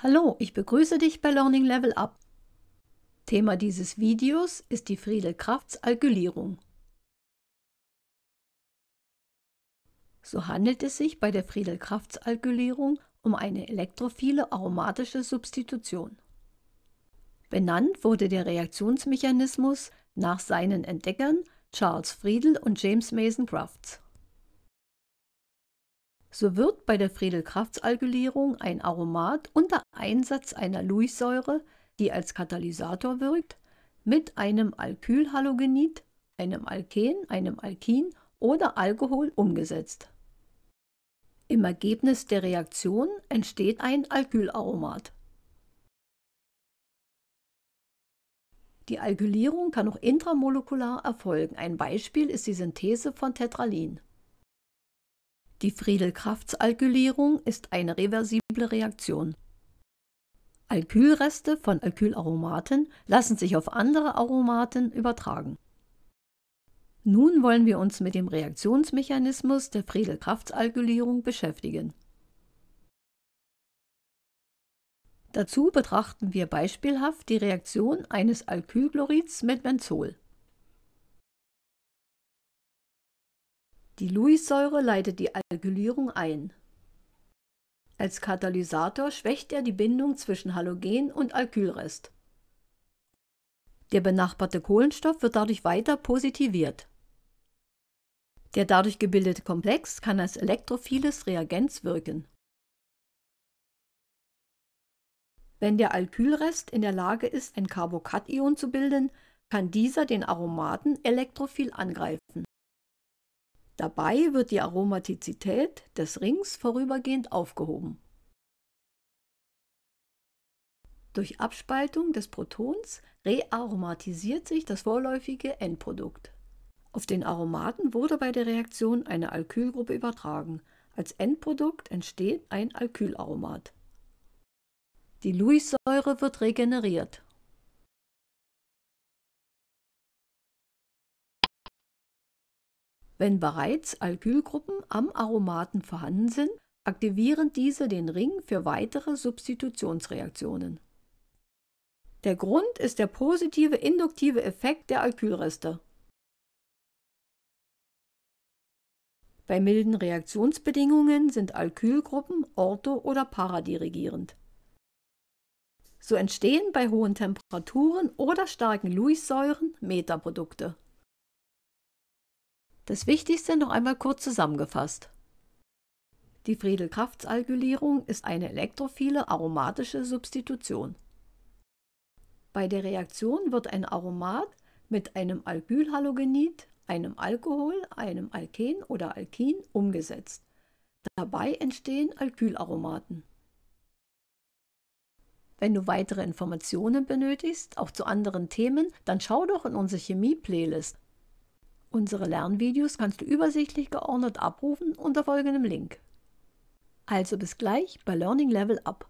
Hallo, ich begrüße dich bei Learning Level Up. Thema dieses Videos ist die Friedel Krafts Alkylierung. So handelt es sich bei der Friedel Krafts Alkylierung um eine elektrophile aromatische Substitution. Benannt wurde der Reaktionsmechanismus nach seinen Entdeckern Charles Friedel und James Mason Crafts. So wird bei der friedel krafts alkylierung ein Aromat unter Einsatz einer Luissäure, die als Katalysator wirkt, mit einem Alkylhalogenid, einem Alken, einem Alkin oder Alkohol umgesetzt. Im Ergebnis der Reaktion entsteht ein Alkylaromat. Die Alkylierung kann auch intramolekular erfolgen. Ein Beispiel ist die Synthese von Tetralin. Die friedel krafts alkylierung ist eine reversible Reaktion. Alkylreste von Alkylaromaten lassen sich auf andere Aromaten übertragen. Nun wollen wir uns mit dem Reaktionsmechanismus der friedel krafts alkylierung beschäftigen. Dazu betrachten wir beispielhaft die Reaktion eines Alkylchlorids mit Benzol. Die Luissäure leitet die Alkylierung ein. Als Katalysator schwächt er die Bindung zwischen Halogen und Alkylrest. Der benachbarte Kohlenstoff wird dadurch weiter positiviert. Der dadurch gebildete Komplex kann als elektrophiles Reagenz wirken. Wenn der Alkylrest in der Lage ist, ein Carbokation zu bilden, kann dieser den Aromaten elektrophil angreifen Dabei wird die Aromatizität des Rings vorübergehend aufgehoben. Durch Abspaltung des Protons rearomatisiert sich das vorläufige Endprodukt. Auf den Aromaten wurde bei der Reaktion eine Alkylgruppe übertragen. Als Endprodukt entsteht ein Alkylaromat. Die Luissäure wird regeneriert Wenn bereits Alkylgruppen am Aromaten vorhanden sind, aktivieren diese den Ring für weitere Substitutionsreaktionen. Der Grund ist der positive induktive Effekt der Alkylreste. Bei milden Reaktionsbedingungen sind Alkylgruppen ortho- oder paradirigierend. So entstehen bei hohen Temperaturen oder starken Lewis-Säuren Metaprodukte. Das Wichtigste noch einmal kurz zusammengefasst. Die friedel krafts algylierung ist eine elektrophile aromatische Substitution. Bei der Reaktion wird ein Aromat mit einem Alkylhalogenid, einem Alkohol, einem Alken oder Alkin umgesetzt. Dabei entstehen Alkylaromaten. Wenn du weitere Informationen benötigst, auch zu anderen Themen, dann schau doch in unsere Chemie-Playlist. Unsere Lernvideos kannst du übersichtlich geordnet abrufen unter folgendem Link. Also bis gleich bei Learning Level Up.